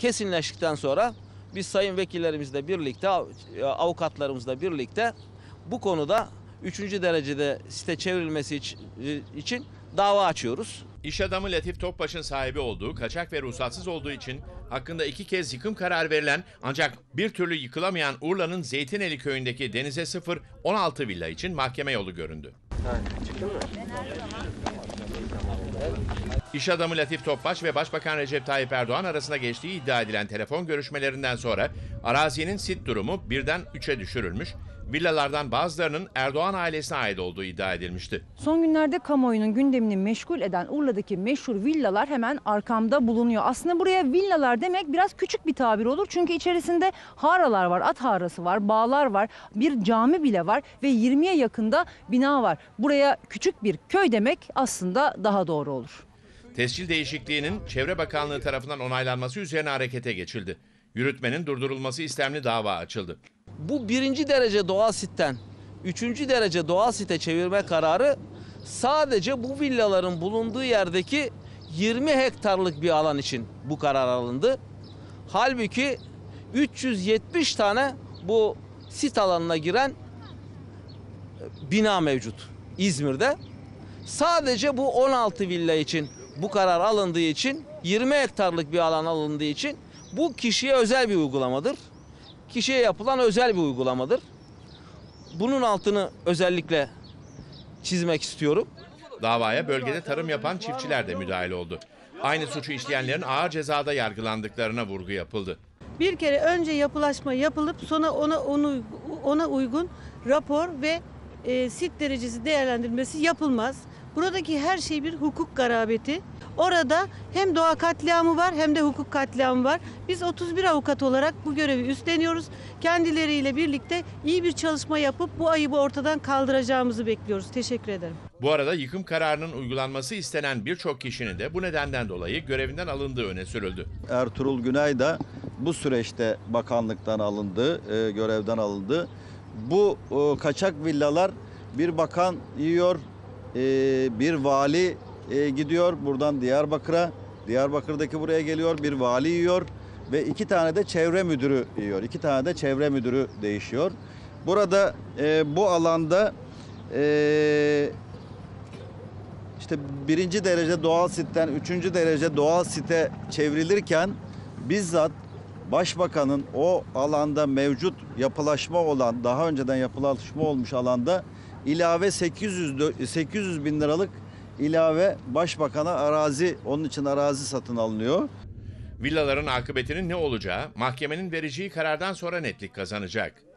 kesinleştikten sonra biz sayın vekillerimizle birlikte, e, avukatlarımızla birlikte bu konuda üçüncü derecede site çevrilmesi e, için dava açıyoruz. İş adamı Latif Topbaş'ın sahibi olduğu, kaçak ve ruhsatsız olduğu için hakkında iki kez yıkım kararı verilen ancak bir türlü yıkılamayan Urla'nın Zeytineli köyündeki Denize 0 16 villa için mahkeme yolu göründü. İş adamı Latif Topbaş ve Başbakan Recep Tayyip Erdoğan arasında geçtiği iddia edilen telefon görüşmelerinden sonra arazinin sit durumu birden 3'e düşürülmüş Villalardan bazılarının Erdoğan ailesine ait olduğu iddia edilmişti. Son günlerde kamuoyunun gündemini meşgul eden Urla'daki meşhur villalar hemen arkamda bulunuyor. Aslında buraya villalar demek biraz küçük bir tabir olur. Çünkü içerisinde haralar var, at harası var, bağlar var, bir cami bile var ve 20'ye yakında bina var. Buraya küçük bir köy demek aslında daha doğru olur. Tescil değişikliğinin Çevre Bakanlığı tarafından onaylanması üzerine harekete geçildi. Yürütmenin durdurulması istemli dava açıldı. Bu birinci derece doğal sitten üçüncü derece doğal site çevirme kararı sadece bu villaların bulunduğu yerdeki 20 hektarlık bir alan için bu karar alındı. Halbuki 370 tane bu sit alanına giren e, bina mevcut İzmir'de. Sadece bu 16 villa için bu karar alındığı için 20 hektarlık bir alan alındığı için bu kişiye özel bir uygulamadır kişiye yapılan özel bir uygulamadır. Bunun altını özellikle çizmek istiyorum. Davaya bölgede tarım yapan çiftçiler de müdahil oldu. Aynı suçu işleyenlerin ağır cezada yargılandıklarına vurgu yapıldı. Bir kere önce yapılaşma yapılıp sonra ona onu ona uygun rapor ve e, sit derecesi değerlendirilmesi yapılmaz. Buradaki her şey bir hukuk garabeti. Orada hem doğa katliamı var hem de hukuk katliamı var. Biz 31 avukat olarak bu görevi üstleniyoruz. Kendileriyle birlikte iyi bir çalışma yapıp bu ayıbı ortadan kaldıracağımızı bekliyoruz. Teşekkür ederim. Bu arada yıkım kararının uygulanması istenen birçok kişinin de bu nedenden dolayı görevinden alındığı öne sürüldü. Ertuğrul Günay da bu süreçte bakanlıktan alındı, e, görevden alındı. Bu e, kaçak villalar bir bakan yiyor, e, bir vali e, gidiyor. Buradan Diyarbakır'a, Diyarbakır'daki buraya geliyor. Bir vali yiyor ve iki tane de çevre müdürü yiyor. İki tane de çevre müdürü değişiyor. Burada e, bu alanda e, işte birinci derece doğal sitten üçüncü derece doğal site çevrilirken bizzat başbakanın o alanda mevcut yapılaşma olan daha önceden yapılaşma olmuş alanda ilave 800 800 bin liralık ilave başbakana arazi, onun için arazi satın alınıyor. Villaların akıbetinin ne olacağı mahkemenin vereceği karardan sonra netlik kazanacak.